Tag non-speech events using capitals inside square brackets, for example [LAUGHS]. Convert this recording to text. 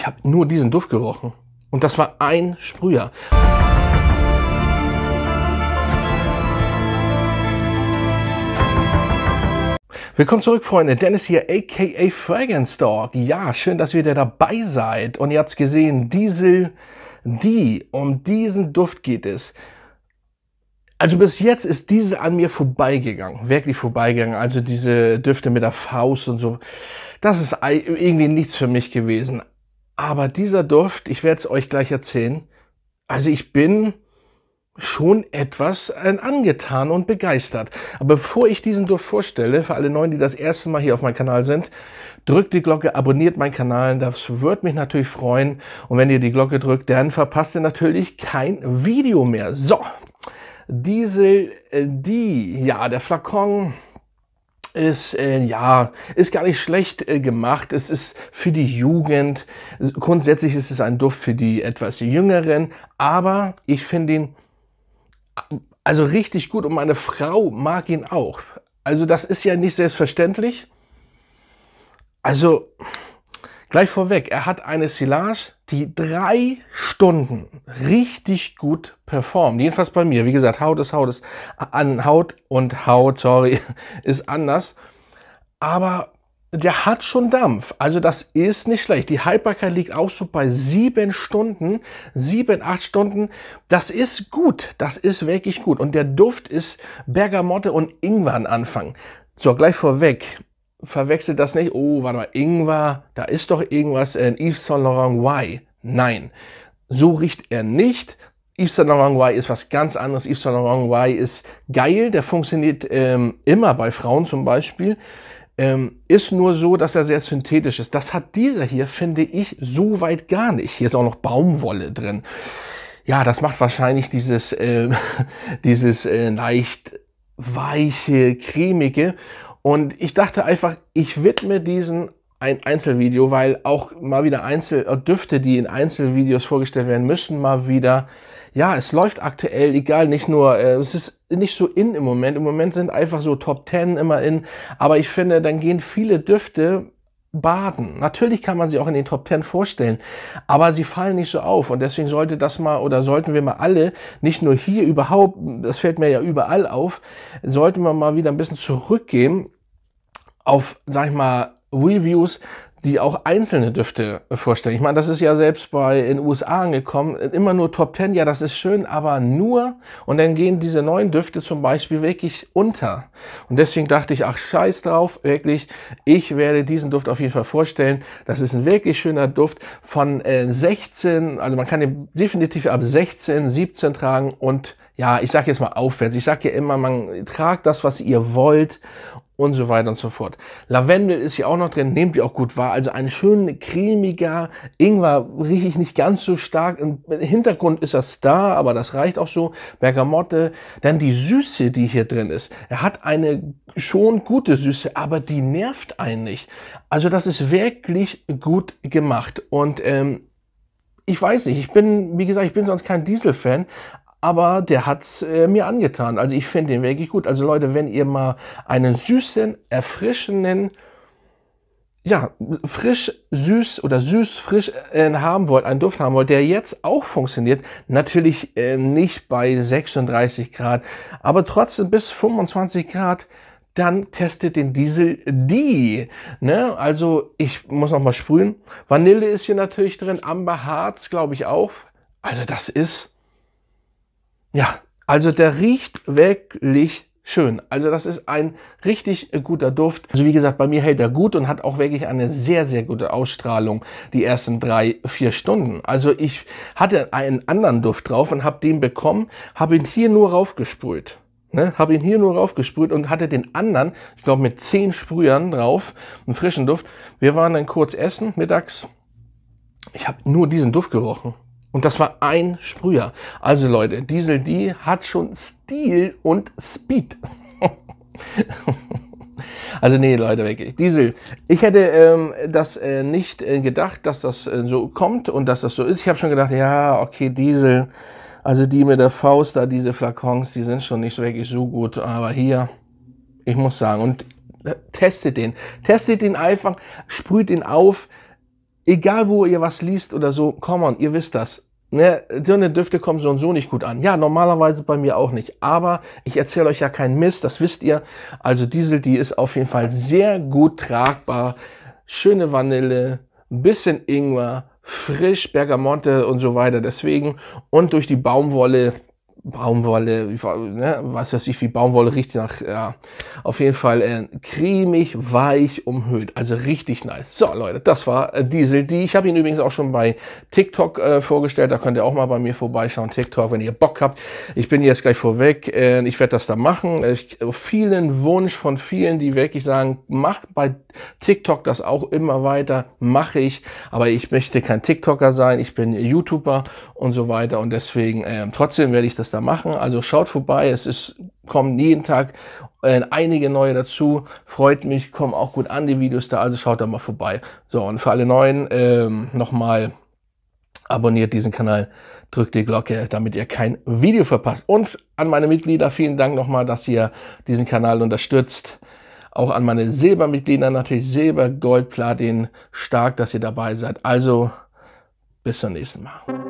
Ich habe nur diesen Duft gerochen. Und das war ein Sprüher. Willkommen zurück, Freunde. Dennis hier, aka Fragrance Ja, schön, dass ihr wieder dabei seid. Und ihr habt es gesehen, Diesel die, Um diesen Duft geht es. Also bis jetzt ist diese an mir vorbeigegangen, wirklich vorbeigegangen. Also diese Düfte mit der Faust und so, das ist irgendwie nichts für mich gewesen. Aber dieser Duft, ich werde es euch gleich erzählen, also ich bin schon etwas äh, angetan und begeistert. Aber bevor ich diesen Duft vorstelle, für alle Neuen, die das erste Mal hier auf meinem Kanal sind, drückt die Glocke, abonniert meinen Kanal, das würde mich natürlich freuen. Und wenn ihr die Glocke drückt, dann verpasst ihr natürlich kein Video mehr. So, Diesel, äh, die, ja, der Flakon, ist äh, ja ist gar nicht schlecht äh, gemacht. Es ist für die Jugend. Grundsätzlich ist es ein Duft für die etwas Jüngeren, aber ich finde ihn also richtig gut und meine Frau mag ihn auch. Also das ist ja nicht selbstverständlich. Also Gleich vorweg, er hat eine Silage, die drei Stunden richtig gut performt. Jedenfalls bei mir. Wie gesagt, Haut ist Haut ist an Haut und Haut, sorry, [LAUGHS] ist anders. Aber der hat schon Dampf. Also das ist nicht schlecht. Die Haltbarkeit liegt auch so bei sieben Stunden, sieben, acht Stunden. Das ist gut. Das ist wirklich gut. Und der Duft ist Bergamotte und Ingwer Anfang. So, gleich vorweg verwechselt das nicht, oh, warte mal, Ingwer, da ist doch irgendwas in äh, Yves Saint Laurent Y. Nein, so riecht er nicht. Yves Saint Laurent Y ist was ganz anderes. Yves Saint Laurent Y ist geil, der funktioniert ähm, immer bei Frauen zum Beispiel. Ähm, ist nur so, dass er sehr synthetisch ist. Das hat dieser hier, finde ich, so weit gar nicht. Hier ist auch noch Baumwolle drin. Ja, das macht wahrscheinlich dieses, äh, [LAUGHS] dieses äh, leicht weiche, cremige. Und ich dachte einfach, ich widme diesen ein Einzelvideo, weil auch mal wieder Einzel äh, Düfte, die in Einzelvideos vorgestellt werden, müssen mal wieder. Ja, es läuft aktuell, egal, nicht nur, äh, es ist nicht so in im Moment. Im Moment sind einfach so Top Ten immer in. Aber ich finde, dann gehen viele Düfte Baden. Natürlich kann man sie auch in den Top 10 vorstellen, aber sie fallen nicht so auf und deswegen sollte das mal oder sollten wir mal alle, nicht nur hier überhaupt, das fällt mir ja überall auf, sollten wir mal wieder ein bisschen zurückgehen auf, sag ich mal, Reviews die auch einzelne Düfte äh, vorstellen. Ich meine, das ist ja selbst bei in den USA angekommen, äh, immer nur Top 10, ja, das ist schön, aber nur und dann gehen diese neuen Düfte zum Beispiel wirklich unter. Und deswegen dachte ich, ach scheiß drauf, wirklich, ich werde diesen Duft auf jeden Fall vorstellen. Das ist ein wirklich schöner Duft von äh, 16, also man kann ihn definitiv ab 16, 17 tragen und ja, ich sage jetzt mal aufwärts. Ich sage ja immer, man tragt das, was ihr wollt und so weiter und so fort. Lavendel ist hier auch noch drin, nehmt ihr auch gut wahr. Also ein schön cremiger Ingwer, rieche ich nicht ganz so stark. Im Hintergrund ist das da, aber das reicht auch so. Bergamotte, dann die Süße, die hier drin ist. Er hat eine schon gute Süße, aber die nervt einen nicht. Also das ist wirklich gut gemacht und ähm, ich weiß nicht, ich bin, wie gesagt, ich bin sonst kein Diesel-Fan, aber der hat's äh, mir angetan. Also ich finde den wirklich gut. Also Leute, wenn ihr mal einen süßen, erfrischenden, ja, frisch, süß oder süß, frisch äh, haben wollt, einen Duft haben wollt, der jetzt auch funktioniert, natürlich äh, nicht bei 36 Grad, aber trotzdem bis 25 Grad, dann testet den Diesel die. Ne? Also ich muss nochmal sprühen. Vanille ist hier natürlich drin, Amber Harz glaube ich auch. Also das ist ja, also der riecht wirklich schön. Also das ist ein richtig guter Duft. Also wie gesagt, bei mir hält er gut und hat auch wirklich eine sehr, sehr gute Ausstrahlung die ersten drei, vier Stunden. Also ich hatte einen anderen Duft drauf und habe den bekommen, habe ihn hier nur raufgesprüht. Ne, habe ihn hier nur raufgesprüht und hatte den anderen, ich glaube mit zehn Sprühern drauf, einen frischen Duft. Wir waren dann kurz essen mittags. Ich habe nur diesen Duft gerochen. Und das war ein Sprüher. Also Leute, Diesel D hat schon Stil und Speed. [LAUGHS] also nee, Leute, wirklich. Diesel, ich hätte ähm, das äh, nicht äh, gedacht, dass das äh, so kommt und dass das so ist. Ich habe schon gedacht, ja, okay, Diesel, also die mit der Faust da, diese Flakons, die sind schon nicht so wirklich so gut. Aber hier, ich muss sagen, und äh, testet den. Testet den einfach, sprüht ihn auf egal wo ihr was liest oder so, come on, ihr wisst das. Ne, so eine Düfte kommen so und so nicht gut an. Ja, normalerweise bei mir auch nicht. Aber ich erzähle euch ja keinen Mist, das wisst ihr. Also Diesel, die ist auf jeden Fall sehr gut tragbar. Schöne Vanille, bisschen Ingwer, frisch, Bergamotte und so weiter. Deswegen und durch die Baumwolle Baumwolle, ne, was weiß ich, wie Baumwolle riecht nach, ja, auf jeden Fall äh, cremig, weich umhüllt, also richtig nice. So Leute, das war äh, Diesel Die. Ich habe ihn übrigens auch schon bei TikTok äh, vorgestellt, da könnt ihr auch mal bei mir vorbeischauen, TikTok, wenn ihr Bock habt. Ich bin jetzt gleich vorweg, äh, ich werde das da machen. Ich, vielen Wunsch von vielen, die wirklich sagen, macht bei TikTok das auch immer weiter, mache ich, aber ich möchte kein TikToker sein, ich bin YouTuber und so weiter und deswegen, äh, trotzdem werde ich das da machen. Also schaut vorbei. Es ist, kommen jeden Tag äh, einige neue dazu. Freut mich, kommen auch gut an die Videos da. Also schaut da mal vorbei. So, und für alle Neuen ähm, nochmal abonniert diesen Kanal, drückt die Glocke, damit ihr kein Video verpasst. Und an meine Mitglieder vielen Dank nochmal, dass ihr diesen Kanal unterstützt. Auch an meine Silbermitglieder natürlich Silber, Gold, Platin, stark, dass ihr dabei seid. Also bis zum nächsten Mal.